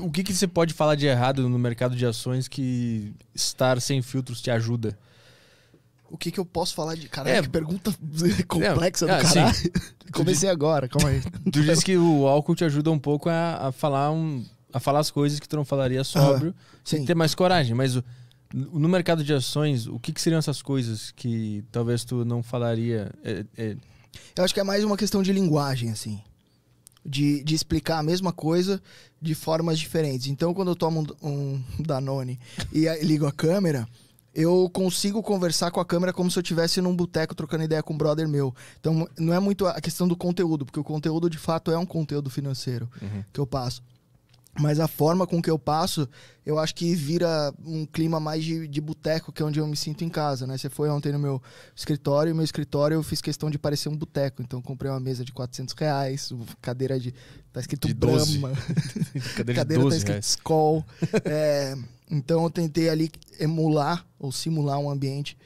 O que, que você pode falar de errado no mercado de ações que estar sem filtros te ajuda? O que, que eu posso falar de. Caralho, é, que pergunta complexa é, do ah, caralho. Comecei agora, calma aí. Tu disse que o álcool te ajuda um pouco a, a falar um, a falar as coisas que tu não falaria sóbrio, ah, sem ter mais coragem. Mas o, no mercado de ações, o que, que, seriam essas coisas que talvez tu não falaria? É, é... Eu acho que é mais uma questão de linguagem, assim de, de explicar a mesma coisa de formas diferentes. Então, quando eu tomo um, um Danone e ligo a câmera, eu consigo conversar com a câmera como se eu estivesse num boteco trocando ideia com um brother meu. Então, não é muito a questão do conteúdo, porque o conteúdo de fato é um conteúdo financeiro uhum. que eu passo. Mas a forma com que eu passo, eu acho que vira um clima mais de, de boteco, que é onde eu me sinto em casa, né? Você foi ontem no meu escritório, e meu escritório eu fiz questão de parecer um boteco. Então comprei uma mesa de 400 reais, cadeira de... Tá escrito de Brahma. cadeira, cadeira de 12 tá escrito Skol. É, então eu tentei ali emular ou simular um ambiente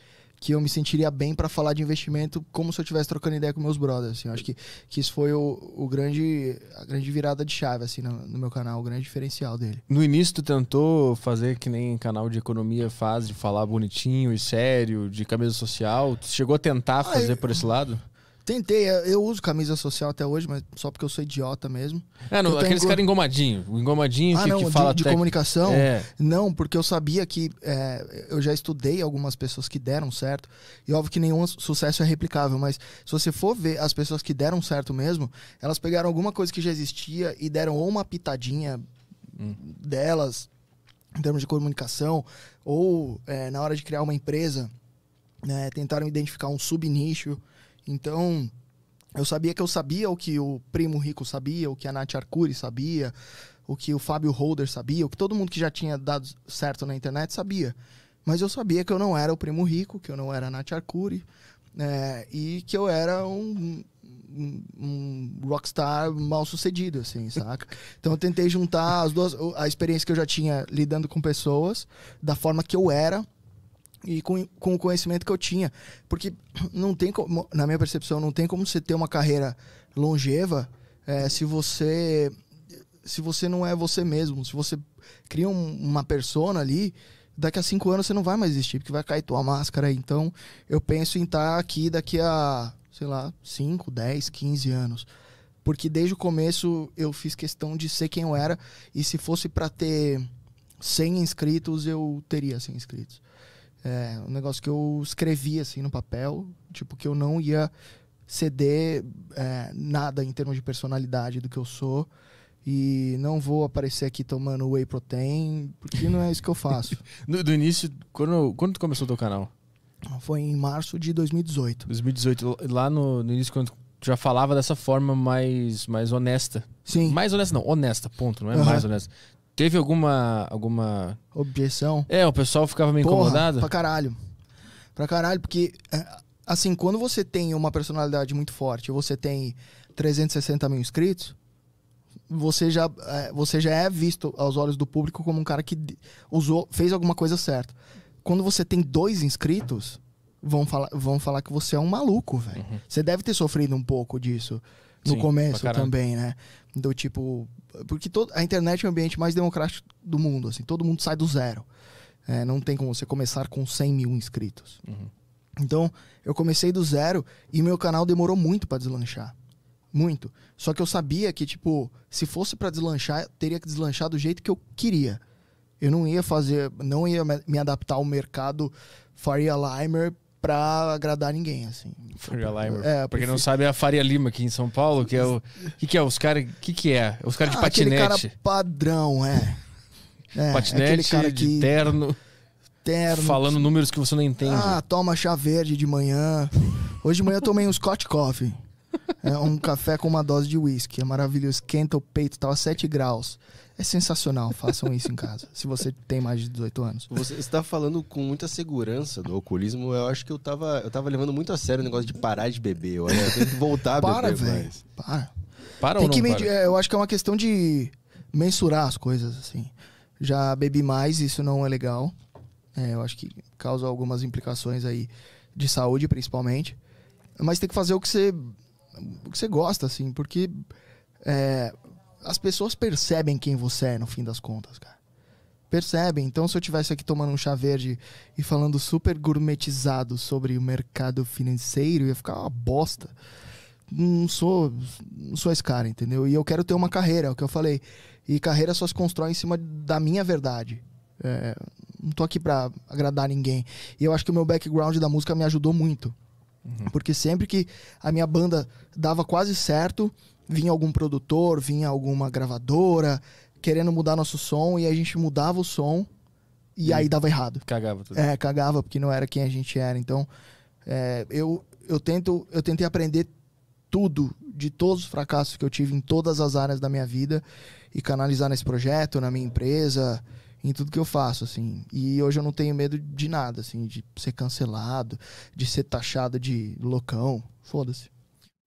que eu me sentiria bem para falar de investimento como se eu estivesse trocando ideia com meus brothers. Assim. Eu acho que, que isso foi o, o grande, a grande virada de chave assim, no, no, meu canal, o grande diferencial dele. No início, tu tentou fazer que nem canal de economia faz, de falar bonitinho e sério, de camisa social. Tu chegou a tentar ah, fazer por esse lado? Tentei, eu uso camisa social até hoje, mas só porque eu sou idiota mesmo. É, não, aqueles engom... caras engomadinho, o engomadinho ah, que, não, que fala de, comunicação. É. Não, porque eu sabia que é, eu já estudei algumas pessoas que deram certo, e óbvio que nenhum sucesso é replicável, mas se você for ver as pessoas que deram certo mesmo, elas pegaram alguma coisa que já existia e deram ou uma pitadinha hum. delas em termos de comunicação, ou é, na hora de criar uma empresa, né, tentaram identificar um subnicho então, eu sabia que eu sabia o que o Primo Rico sabia, o que a Nath Arcuri sabia, o que o Fábio Holder sabia, o que todo mundo que já tinha dado certo na internet sabia. Mas eu sabia que eu não era o Primo Rico, que eu não era a Nath Arcuri, né, e que eu era um, um, um rockstar mal sucedido, assim, saca? Então eu tentei juntar as duas, a experiência que eu já tinha lidando com pessoas, da forma que eu era, e com, com o conhecimento que eu tinha. Porque não tem como, na minha percepção, não tem como você ter uma carreira longeva é, se você se você não é você mesmo. Se você cria um, uma persona ali, daqui a cinco anos você não vai mais existir, porque vai cair tua máscara. Então, eu penso em estar tá aqui daqui a, sei lá, 5, 10, 15 anos. Porque desde o começo eu fiz questão de ser quem eu era. E se fosse para ter 100 inscritos, eu teria 100 inscritos. É, um negócio que eu escrevi assim no papel, tipo, que eu não ia ceder é, nada em termos de personalidade do que eu sou. E não vou aparecer aqui tomando whey protein, porque não é isso que eu faço. no, do início, quando, quando tu começou o teu canal? Foi em março de 2018. 2018, lá no, no início, quando já falava dessa forma mais, mais honesta. Sim. Mais honesta não, honesta, ponto, não é uhum. mais honesta. Teve alguma. alguma... Objeção? É, o pessoal ficava meio Porra, incomodado? Pra caralho. Pra caralho, porque. É, assim, quando você tem uma personalidade muito forte, você tem 360 mil inscritos, você já, é, você já é visto aos olhos do público como um cara que usou, fez alguma coisa certa. Quando você tem dois inscritos, vão falar, vão falar que você é um maluco, velho. Uhum. Você deve ter sofrido um pouco disso no Sim, começo também, né? Do tipo. Porque todo, a internet é o ambiente mais democrático do mundo, assim, todo mundo sai do zero. É, não tem como você começar com 100 mil inscritos. Uhum. Então, eu comecei do zero e meu canal demorou muito para deslanchar. Muito. Só que eu sabia que, tipo, se fosse para deslanchar, teria que deslanchar do jeito que eu queria. Eu não ia fazer, não ia me adaptar ao mercado Faria Limer pra agradar ninguém, assim. Freelimer. É, porque não sabe é a Faria Lima aqui em São Paulo, que é o. que, que é? Os caras. que, que é? Os caras ah, de patinete. Aquele cara padrão, é. é patinete, cara que... terno. Terno. Falando números que você não entende. Ah, toma chá verde de manhã. Hoje de manhã eu tomei um Scott Coffee. É um café com uma dose de uísque. É maravilhoso. Esquenta o peito, tava tá 7 graus. É sensacional, façam isso em casa, se você tem mais de 18 anos. Você está falando com muita segurança do alcoolismo. Eu acho que eu tava, eu tava levando muito a sério o negócio de parar de beber. Eu, eu tenho que voltar a para, beber véio, mais. Para, para tem ou não, medir, é, Eu acho que é uma questão de mensurar as coisas, assim. Já bebi mais, isso não é legal. É, eu acho que causa algumas implicações aí de saúde, principalmente. Mas tem que fazer o que você o que você gosta, assim, porque é, as pessoas percebem quem você é no fim das contas, cara. Percebem. Então, se eu tivesse aqui tomando um chá verde e falando super gourmetizado sobre o mercado financeiro, ia ficar uma bosta. Não sou, não sou esse cara, entendeu? E eu quero ter uma carreira, é o que eu falei. E carreira só se constrói em cima da minha verdade. É, não tô aqui pra agradar ninguém. E eu acho que o meu background da música me ajudou muito. Uhum. Porque sempre que a minha banda dava quase certo, vinha algum produtor, vinha alguma gravadora querendo mudar nosso som e a gente mudava o som e, e aí dava errado. Cagava tudo. É, cagava porque não era quem a gente era. Então, é, eu eu tento eu tentei aprender tudo de todos os fracassos que eu tive em todas as áreas da minha vida e canalizar nesse projeto, na minha empresa em tudo que eu faço, assim. E hoje eu não tenho medo de nada, assim, de ser cancelado, de ser taxado de loucão. Foda-se.